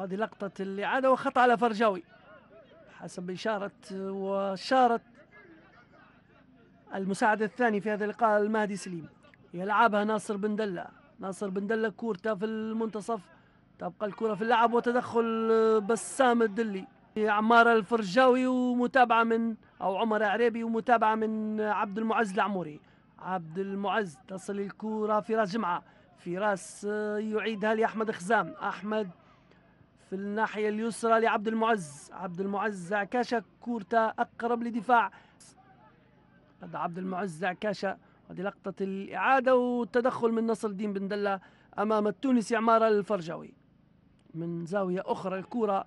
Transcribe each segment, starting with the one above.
هذه لقطة الإعادة وخطأ على فرجاوي حسب إشارة وشارة المساعد الثاني في هذا اللقاء المهدي سليم يلعبها ناصر بن دلة ناصر بن دلة كورته في المنتصف تبقى الكرة في اللعب وتدخل بسام الدلي عمار الفرجاوي ومتابعة من أو عمر عريبي ومتابعة من عبد المعز العموري عبد المعز تصل الكرة في راس جمعة في راس يعيدها لأحمد خزام أحمد في الناحية اليسرى لعبد المعز عبد المعز عكاشة كورته أقرب لدفاع هذا عبد المعز عكاشة هذه لقطة الإعادة والتدخل من نصر الدين بن دلة أمام التونسي عمارة الفرجاوي من زاوية أخرى الكورة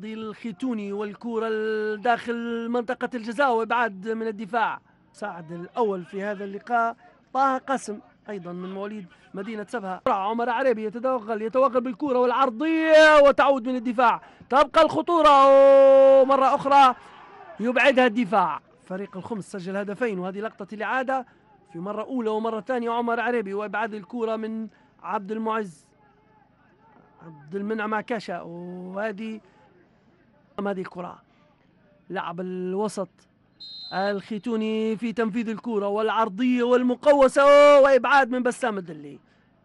ضي الختوني والكورة داخل منطقة الجزاء وإبعاد من الدفاع ساعد الأول في هذا اللقاء طه قاسم أيضا من مواليد مدينة سبها عمر عربي يتوغل يتوغل بالكرة والعرضية وتعود من الدفاع تبقى الخطورة مره أخرى يبعدها الدفاع فريق الخمس سجل هدفين وهذه لقطة الإعادة في مرة أولى ومرة ثانية عمر عربي وإبعاد الكرة من عبد المعز عبد المنعم عكاشة وهذه هذه الكرة لعب الوسط الختوني في تنفيذ الكرة والعرضية والمقوسة وإبعاد من بسام الدلي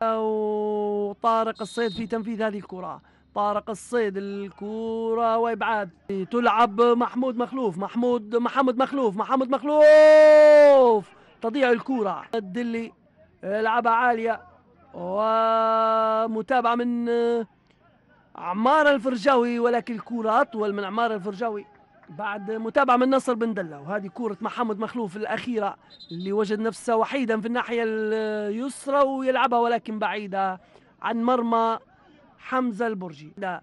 وطارق الصيد في تنفيذ هذه الكرة طارق الصيد الكرة وإبعاد تلعب محمود مخلوف محمود محمد مخلوف محمد مخلوف تضيع الكرة الدلي لعبة عالية ومتابعة من عمار الفرجاوي ولكن الكرة أطول من عمار الفرجاوي بعد متابعة من نصر بن دلة وهذه كرة محمد مخلوف الأخيرة اللي وجد نفسه وحيدا في الناحية اليسرى ويلعبها ولكن بعيدة عن مرمى حمزة البرجي لا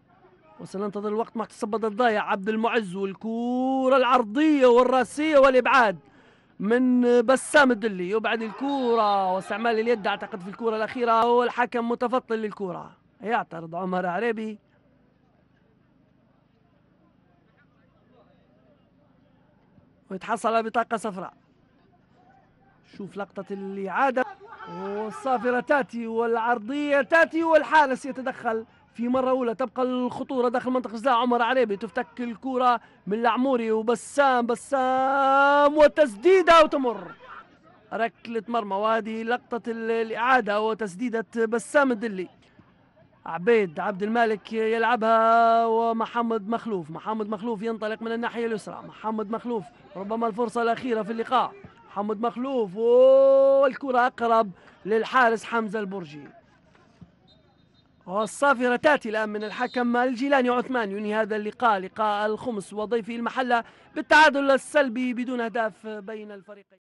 وسننتظر الوقت مع تصبد الضايع عبد المعز والكورة العرضية والراسية والإبعاد من بسام الدلي يبعد الكورة واستعمال اليد أعتقد في الكورة الأخيرة والحكم متفطن للكورة يعترض عمر عريبي ويتحصل على بطاقة صفراء شوف لقطة الإعادة والصافرة تاتي والعرضية تاتي والحارس يتدخل في مرة أولى تبقى الخطورة داخل منطقة جزاء عمر عريبي تفتك الكرة من العموري وبسام بسام وتسديدة وتمر ركلة مرمى وهذه لقطة الإعادة وتسديدة بسام الدلي عبيد عبد الملك يلعبها ومحمد مخلوف محمد مخلوف ينطلق من الناحية اليسرى محمد مخلوف ربما الفرصة الأخيرة في اللقاء محمد مخلوف والكرة أقرب للحارس حمزة البرجي والصافرة تأتي الآن من الحكم الجيلاني عثمان ينهي هذا اللقاء لقاء الخمس وضيفه المحلة بالتعادل السلبي بدون أهداف بين الفريقين